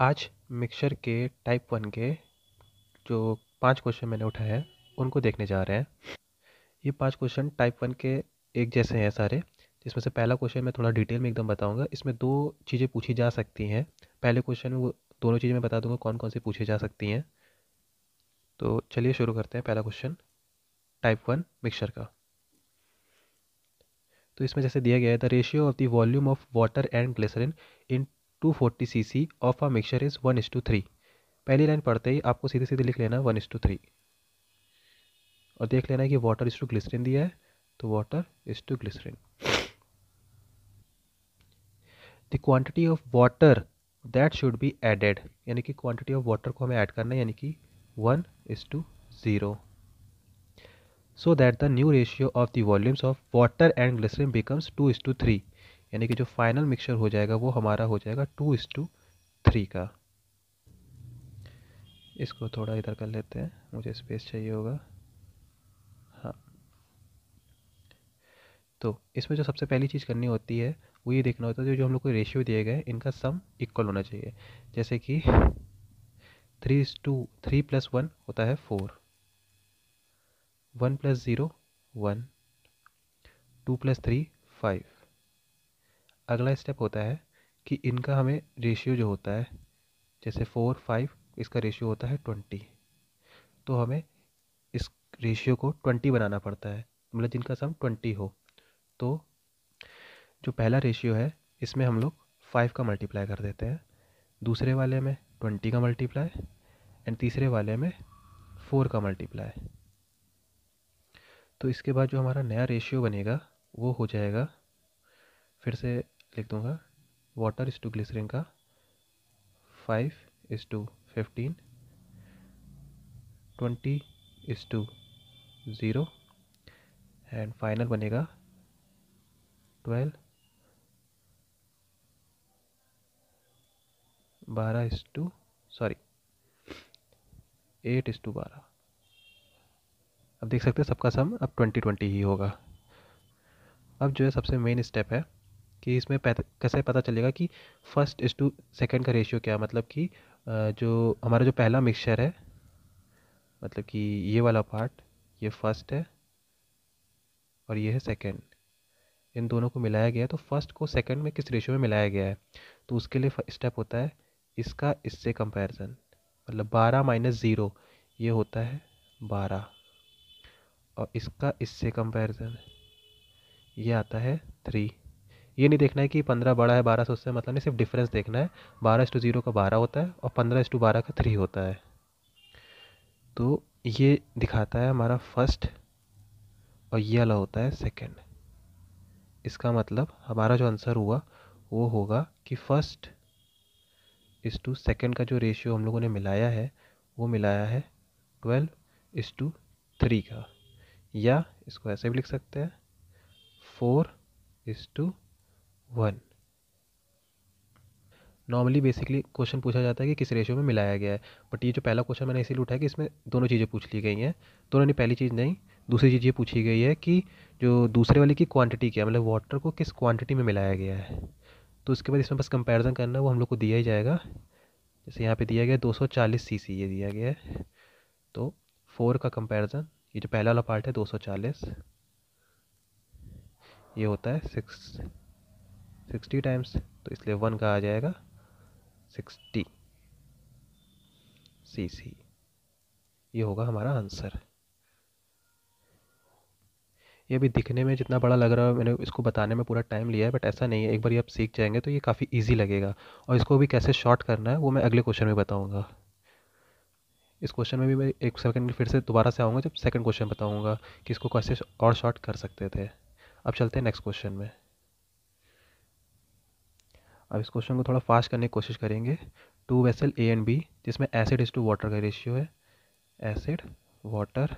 आज मिक्सर के type one के जो पांच क्वेश्चन मैंने उठाए हैं उनको देखने जा रहे हैं ये पांच क्वेश्चन टाइप वन के एक जैसे हैं सारे जिसमें से पहला क्वेश्चन मैं थोड़ा डिटेल में एकदम बताऊंगा इसमें दो चीज़ें पूछी जा सकती हैं पहले क्वेश्चन में वो दोनों चीज़ें मैं बता दूंगा कौन कौन सी पूछी जा सकती हैं तो चलिए शुरू करते हैं पहला क्वेश्चन टाइप वन मिक्सर का तो इसमें जैसे दिया गया है the ratio of the volume of water and glycerin in C C of a mixture is one is to three पहली लाइन पढ़ते ही आपको सीधे सीधे लिख लेना वन इज टू थ्री और देख लेना कि वाटर इस टू ग्लिसरीन दिया है तो water is to glycerin the quantity of water that should be added यानी कि क्वांटिटी ऑफ वाटर को हमें ऐड करना है यानी कि one is to zero so that the new ratio of the volumes of water and glycerin becomes two is to three यानी कि जो फाइनल मिक्सचर हो जाएगा वो हमारा हो जाएगा टू इस टू थ्री का इसको थोड़ा इधर कर लेते हैं मुझे स्पेस चाहिए होगा हाँ तो इसमें जो सबसे पहली चीज़ करनी होती है वो ये देखना होता है जो जो हम लोग को रेशियो दिए गए इनका सम इक्वल होना चाहिए जैसे कि three is to three plus one होता है four one plus zero one two plus three five अगला स्टेप होता है कि इनका हमें रेशियो जो होता है जैसे फोर फाइव इसका रेशियो होता है ट्वेंटी तो हमें इस रेशियो को ट्वेंटी बनाना पड़ता है मतलब जिनका सम ट्वेंटी हो तो जो पहला रेशियो है इसमें हम लोग फाइव का मल्टीप्लाई कर देते हैं दूसरे वाले में ट्वेंटी का मल्टीप्लाई एंड तीसरे वाले में फोर का मल्टीप्लाई तो इसके बाद जो हमारा नया रेशियो बनेगा वो हो जाएगा फिर से लिख दूंगा वाटर इस टू ग्लिसरिन का five is to fifteen twenty is to zero and final बनेगा ट्वेल्व बारह is to sorry eight is to बारह अब देख सकते हैं सबका सम अब ट्वेंटी ट्वेंटी ही होगा अब जो है सबसे मेन स्टेप है कि इसमें कैसे पता चलेगा कि फ़र्स्ट इज़ टू सेकेंड का रेशियो क्या मतलब कि जो हमारा जो पहला मिक्सचर है मतलब कि ये वाला पार्ट ये फर्स्ट है और ये है सेकेंड इन दोनों को मिलाया गया है तो फर्स्ट को सेकेंड में किस रेशियो में मिलाया गया है तो उसके लिए स्टेप होता है इसका इससे कंपैरिजन मतलब बारह माइनस ज़ीरो ये होता है बारह और इसका इससे कंपैरिजन ये आता है थ्री ये नहीं देखना है कि पंद्रह बड़ा है बारह से उससे मतलब नहीं सिर्फ डिफरेंस देखना है बारह टू ज़ीरो का बारह होता है और पंद्रह इस टू बारह का थ्री होता है तो ये दिखाता है हमारा फर्स्ट और ये अला होता है सेकेंड इसका मतलब हमारा जो आंसर हुआ वो होगा कि फर्स्ट इस टू सेकेंड का जो रेशियो हम लोगों ने मिलाया है वो मिलाया है ट्वेल्व इस टू थ्री का या इसको ऐसे भी लिख सकते हैं four is to one normally basically question पूछा जाता है कि किस रेशियो में मिलाया गया है बट ये जो पहला क्वेश्चन मैंने इसीलिए उठाया कि इसमें दोनों चीज़ें पूछ ली गई हैं दोनों ने पहली चीज़ नहीं दूसरी चीज़ ये पूछी गई है कि जो दूसरे वाले की क्वांटिटी क्या है मतलब वाटर को किस क्वांटिटी में मिलाया गया है तो उसके बाद इसमें बस कंपेरिज़न करना वो हम लोग को दिया ही जाएगा जैसे यहाँ पर दिया गया दो सौ चालीस सी सी ये दिया गया है तो फोर का कंपेरिज़न ये जो पहला वाला पार्ट है दो सौ चालीस ये होता है सिक्स सिक्सटी टाइम्स तो इसलिए वन का आ जाएगा सिक्सटी सी सी ये होगा हमारा आंसर ये अभी दिखने में जितना बड़ा लग रहा है मैंने इसको बताने में पूरा टाइम लिया है बट ऐसा नहीं है एक बार ये आप सीख जाएंगे तो ये काफ़ी इजी लगेगा और इसको भी कैसे शॉर्ट करना है वो मैं अगले क्वेश्चन में बताऊंगा इस क्वेश्चन में भी मैं एक सेकंड फिर से दोबारा से आऊँगा जब सेकंड क्वेश्चन बताऊँगा कि इसको कैसे और शॉर्ट कर सकते थे अब चलते हैं नेक्स्ट क्वेश्चन में अब इस क्वेश्चन को थोड़ा फास्ट करने की कोशिश करेंगे two vessel A and B जिसमें एसिड इज टू वाटर का रेशियो है एसिड वाटर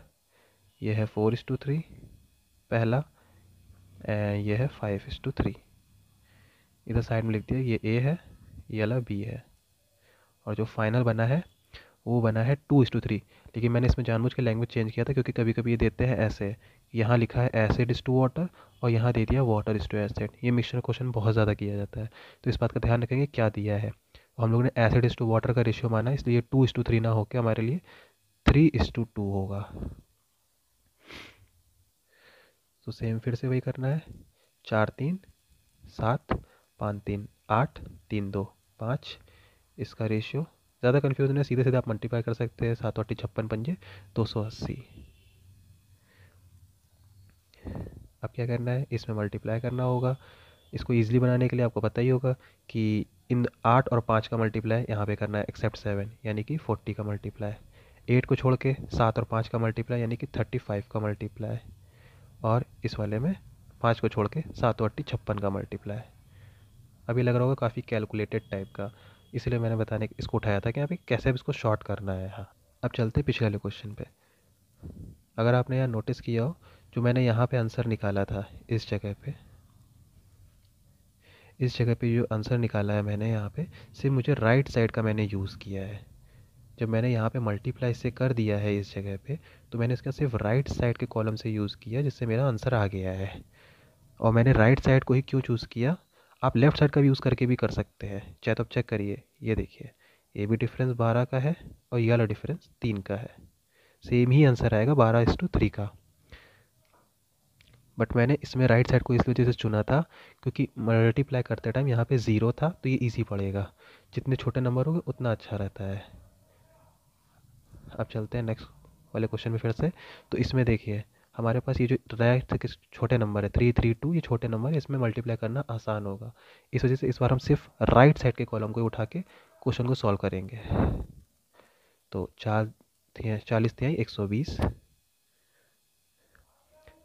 ये है फोर इज टू थ्री पहला एंड यह है फाइव इज टू थ्री इधर साइड में लिख दिया ये ए है ये अला बी है और जो फाइनल बना है वो बना है टू इस टू थ्री लेकिन मैंने इसमें जानबूझ के लैंग्वेज चेंज किया था क्योंकि कभी कभी ये देते हैं ऐसे यहाँ लिखा है एसिड इस टू वाटर और यहाँ दे दिया वाटर इस टू एसिड ये मिक्सचर क्वेश्चन बहुत ज़्यादा किया जाता है तो इस बात का ध्यान रखेंगे क्या दिया है और हम लोगों ने एसिड इस टू वाटर का रेशियो माना इसलिए टू इस टू थ्री ना होकर हमारे लिए थ्री इस टू टू होगा तो सेम फिर से वही करना है चार तीन सात पाँच तीन आठ तीन दो पाँच इसका रेशियो ज़्यादा कन्फ्यूजन है सीधे सीधे आप मल्टीप्लाई कर सकते हैं सात अट्ठी छप्पन पंजे दो सौ अस्सी अब क्या करना है इसमें मल्टीप्लाई करना होगा इसको ईजिली बनाने के लिए आपको पता ही होगा कि इन आठ और पाँच का मल्टीप्लाई यहाँ पे करना है एक्सेप्ट सेवन यानी कि फोर्टी का मल्टीप्लाई एट को छोड़ के सात और पाँच का मल्टीप्लाई यानी कि थर्टी फाइव का मल्टीप्लाई और इस वाले में पाँच को छोड़ के सात और अट्ठी छप्पन का मल्टीप्लाई अभी लग रहा होगा काफ़ी कैलकुलेटेड टाइप का इसलिए मैंने बताने इसको उठाया था कि यहाँ कैसे अब इसको शॉर्ट करना है हाँ अब चलते हैं पिछले वाले क्वेश्चन पे अगर आपने यहाँ नोटिस किया हो जो मैंने यहाँ पे आंसर निकाला था इस जगह पे इस जगह पे जो आंसर निकाला है मैंने यहाँ पे सिर्फ मुझे राइट साइड का मैंने यूज़ किया है जब मैंने यहाँ पे मल्टीप्लाई से कर दिया है इस जगह पे तो मैंने इसका सिर्फ राइट साइड के कॉलम से यूज़ किया जिससे मेरा आंसर आ गया है और मैंने राइट साइड को ही क्यों चूज़ किया आप लेफ़्ट साइड का भी यूज़ करके भी कर सकते हैं चाहे तो आप चेक करिए ये देखिए ये भी डिफरेंस बारह का है और ये वाला डिफरेंस तीन का है सेम ही आंसर आएगा बारह इस टू थ्री का बट मैंने इसमें राइट साइड को इस वजह से चुना था क्योंकि मल्टीप्लाई करते टाइम यहाँ पे ज़ीरो था तो ये इजी पड़ेगा जितने छोटे नंबर होंगे उतना अच्छा रहता है अब चलते हैं नेक्स्ट वाले क्वेश्चन में फिर से तो इसमें देखिए हमारे पास ये जो रेक्ट के छोटे नंबर है थ्री थ्री टू ये छोटे नंबर है इसमें मल्टीप्लाई करना आसान होगा इस वजह से इस बार हम सिर्फ राइट साइड के कॉलम को उठा के क्वेश्चन को सॉल्व करेंगे तो चार थिया चालीस थियाई एक सौ बीस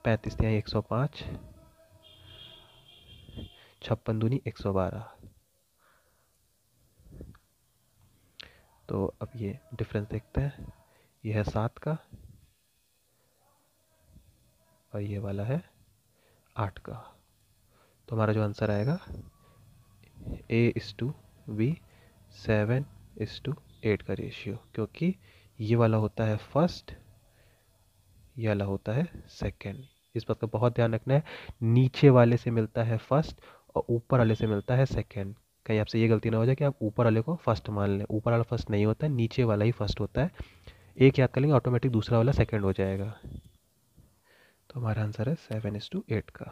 पैंतीस थियाई एक सौ पाँच छप्पन दूनी एक सौ बारह तो अब ये डिफरेंस देखते हैं यह है सात का और ये वाला है आठ का तो हमारा जो आंसर आएगा A is to B seven is to eight का रेशियो क्योंकि ये वाला होता है फर्स्ट ये वाला होता है सेकंड इस बात का बहुत ध्यान रखना है नीचे वाले से मिलता है फर्स्ट और ऊपर वाले से मिलता है सेकंड कहीं आपसे ये गलती ना हो जाए कि आप ऊपर वाले को फर्स्ट मान लें ऊपर वाला फर्स्ट नहीं होता है नीचे वाला ही फर्स्ट होता है एक याद कर लेंगे ऑटोमेटिक दूसरा वाला सेकेंड हो जाएगा तो हमारा आंसर है सेवन इज़ टू एट का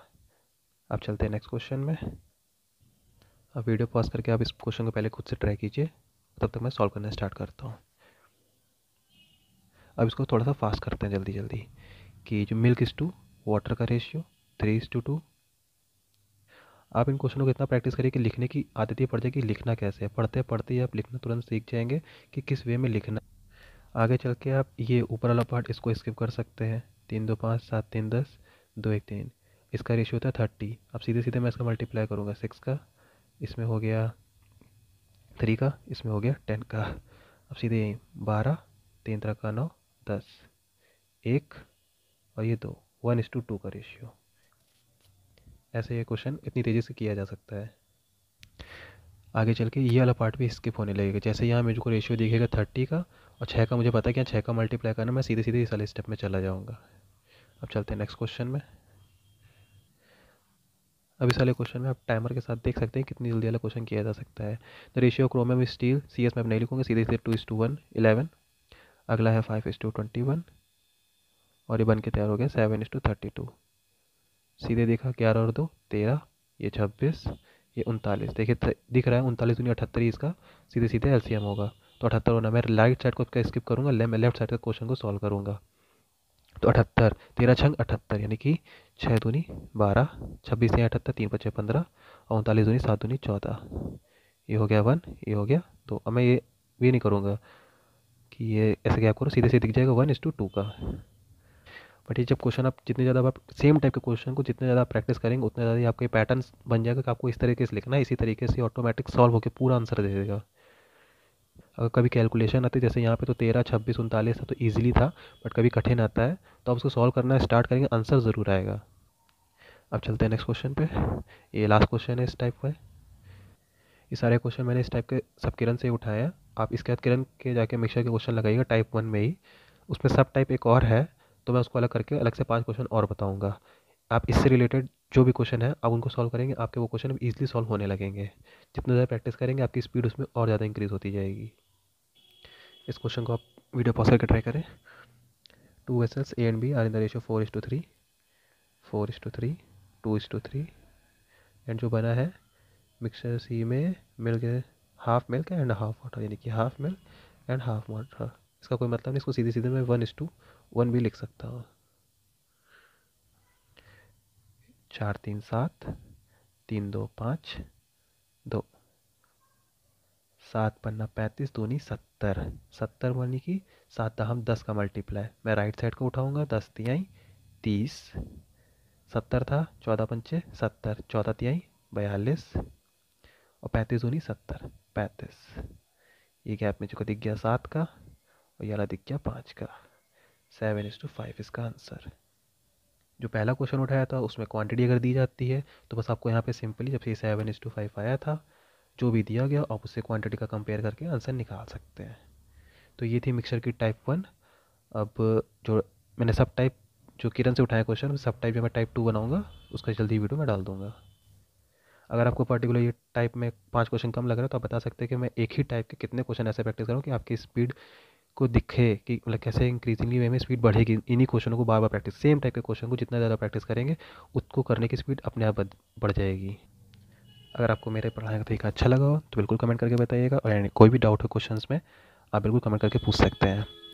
अब चलते हैं नेक्स्ट क्वेश्चन में अब वीडियो पॉज करके आप इस क्वेश्चन को पहले खुद से ट्राई कीजिए तब तक मैं सॉल्व करना स्टार्ट करता हूँ अब इसको थोड़ा सा फास्ट करते हैं जल्दी जल्दी कि जो मिल्क इज़ टू वाटर का ratio three is to two आप इन क्वेश्चनों को इतना प्रैक्टिस करिए कि लिखने की आदत ही पड़ जाए कि लिखना कैसे है पढ़ते पढ़ते ही आप लिखना तुरंत सीख जाएंगे कि किस वे में लिखना आगे चल के आप ये ऊपर वाला पार्ट इसको स्किप कर सकते हैं तीन दो पाँच सात तीन दस दो एक तीन इसका रेशियो था थर्टी अब सीधे सीधे मैं इसका मल्टीप्लाई करूँगा सिक्स का इसमें हो गया थ्री का इसमें हो गया टेन का अब सीधे बारह तीन तरह का नौ दस एक और ये दो वन इस टू टू का रेशियो ऐसे ये क्वेश्चन इतनी तेज़ी से किया जा सकता है आगे चल के ये वाला पार्ट भी स्किप होने लगेगा जैसे यहाँ मेरे को रेशियो दिखेगा थर्टी का और छः का मुझे पता है कि यहाँ छः का मल्टीप्लाई करना मैं सीधे सीधे इस वाले स्टेप में चला जाऊँगा अब चलते हैं नेक्स्ट क्वेश्चन में अब इस वाले क्वेश्चन में आप टाइमर के साथ देख सकते हैं कितनी जल्दी वाला क्वेश्चन किया जा सकता है the ratio chromium steel C S में नहीं लिखूंगा सीधे सीधे टू इस टू वन इलेवन अगला है five is to twenty one और ये बन के तैयार हो गया seven is to thirty two सीधे देखा ग्यारह और दो तेरह ये छब्बीस ये उनतालीस देखिए दिख रहा है उनतालीस दुनिया अठहत्तर इसका सीधे सीधे एलसीएम होगा तो अठहत्तर होना मैं राइट साइड को इसका स्किप करूँगा लेफ्ट साइड का क्वेश्चन को सॉल्व करूँगा तो अठहत्तर तेरह छंग अठहत्तर यानी कि छः दूनी बारह छब्बीस या अठहत्तर तीन पचे पंद्रह और उनतालीस दूनी सात दूनी चौदह ये हो गया वन ये हो गया दो अब मैं ये भी नहीं करूँगा कि ये ऐसे क्या करो सीधे सीधे दिख जाएगा वन इस टू टू का बट ये जब क्वेश्चन आप जितने ज़्यादा आप सेम टाइप के क्वेश्चन को जितने ज़्यादा प्रैक्टिस करेंगे उतना ज़्यादा आपके पैटर्न बन जाएगा कि आपको इस तरीके से लिखना है इसी तरीके से ऑटोमेटिक सॉल्व होकर पूरा आंसर दे देगा अगर कभी कैलकुलेशन आती है जैसे यहाँ पे तो तेरह छब्बीस उनतालीस था तो ईजिली था बट कभी कठिन आता है तो आप उसको सॉल्व करना स्टार्ट करेंगे आंसर ज़रूर आएगा अब चलते हैं नेक्स्ट क्वेश्चन पे ये लास्ट क्वेश्चन है इस टाइप का ये सारे क्वेश्चन मैंने इस टाइप के सब किरण से उठाए हैं आप इसके बाद किरण के जाके मिक्सर के क्वेश्चन लगाइएगा टाइप वन में ही उसमें सब टाइप एक और है तो मैं उसको अलग करके अलग से पाँच क्वेश्चन और बताऊँगा आप इससे रिलेटेड जो भी क्वेश्चन है आप उनको सॉल्व करेंगे आपके वो क्वेश्चन ईजिली सॉल्व होने लगेंगे जितना ज़्यादा प्रैक्टिस करेंगे आपकी स्पीड उसमें और ज़्यादा इंक्रीज़ होती जाएगी इस क्वेश्चन को आप वीडियो पॉज करके ट्राई करें two vessels A and B are in the ratio four is to three four is to three two is to three and जो बना है मिक्सचर सी में milk half milk and half water यानी कि half milk and half water इसका कोई मतलब नहीं इसको सीधे सीधे मैं वन इज टू वन भी लिख सकता हूँ चार तीन सात तीन दो पाँच दो सात पन्ना पैंतीस दूनी सत्तर सत्तर मानी कि सात दहम दस का मल्टीप्लाई मैं राइट साइड को उठाऊंगा दस तिहाई तीस सत्तर था चौदह पंचे सत्तर चौदह तिहाई बयालीस और पैंतीस दूनी सत्तर पैंतीस ये गैप में चुका दिख गया सात का और ये दिख गया पाँच का सेवन इज टू फाइव इसका आंसर जो पहला क्वेश्चन उठाया था उसमें क्वांटिटी अगर दी जाती है तो बस आपको यहाँ पे सिंपली जब से सेवन इज टू फाइव आया था जो भी दिया गया आप उससे क्वांटिटी का कंपेयर करके आंसर निकाल सकते हैं तो ये थी मिक्सर की टाइप वन अब जो मैंने सब टाइप जो किरण से उठाया क्वेश्चन सब टाइप जो मैं टाइप टू बनाऊँगा उसका जल्दी वीडियो में डाल दूँगा अगर आपको पर्टिकुलर ये टाइप में पाँच क्वेश्चन कम लग रहा है तो आप बता सकते हैं कि मैं एक ही टाइप के कितने क्वेश्चन ऐसे प्रैक्टिस करूँ कि आपकी स्पीड को दिखे कि मतलब कैसे इंक्रीजिंगली वे में स्पीड बढ़ेगी इन्हीं क्वेश्चनों को बार बार प्रैक्टिस सेम टाइप के क्वेश्चन को जितना ज़्यादा प्रैक्टिस करेंगे उसको करने की स्पीड अपने आप बढ़ जाएगी अगर आपको मेरे पढ़ाने का तरीका अच्छा लगा हो तो बिल्कुल कमेंट करके बताइएगा और कोई भी डाउट हो क्वेश्चंस में आप बिल्कुल कमेंट करके पूछ सकते हैं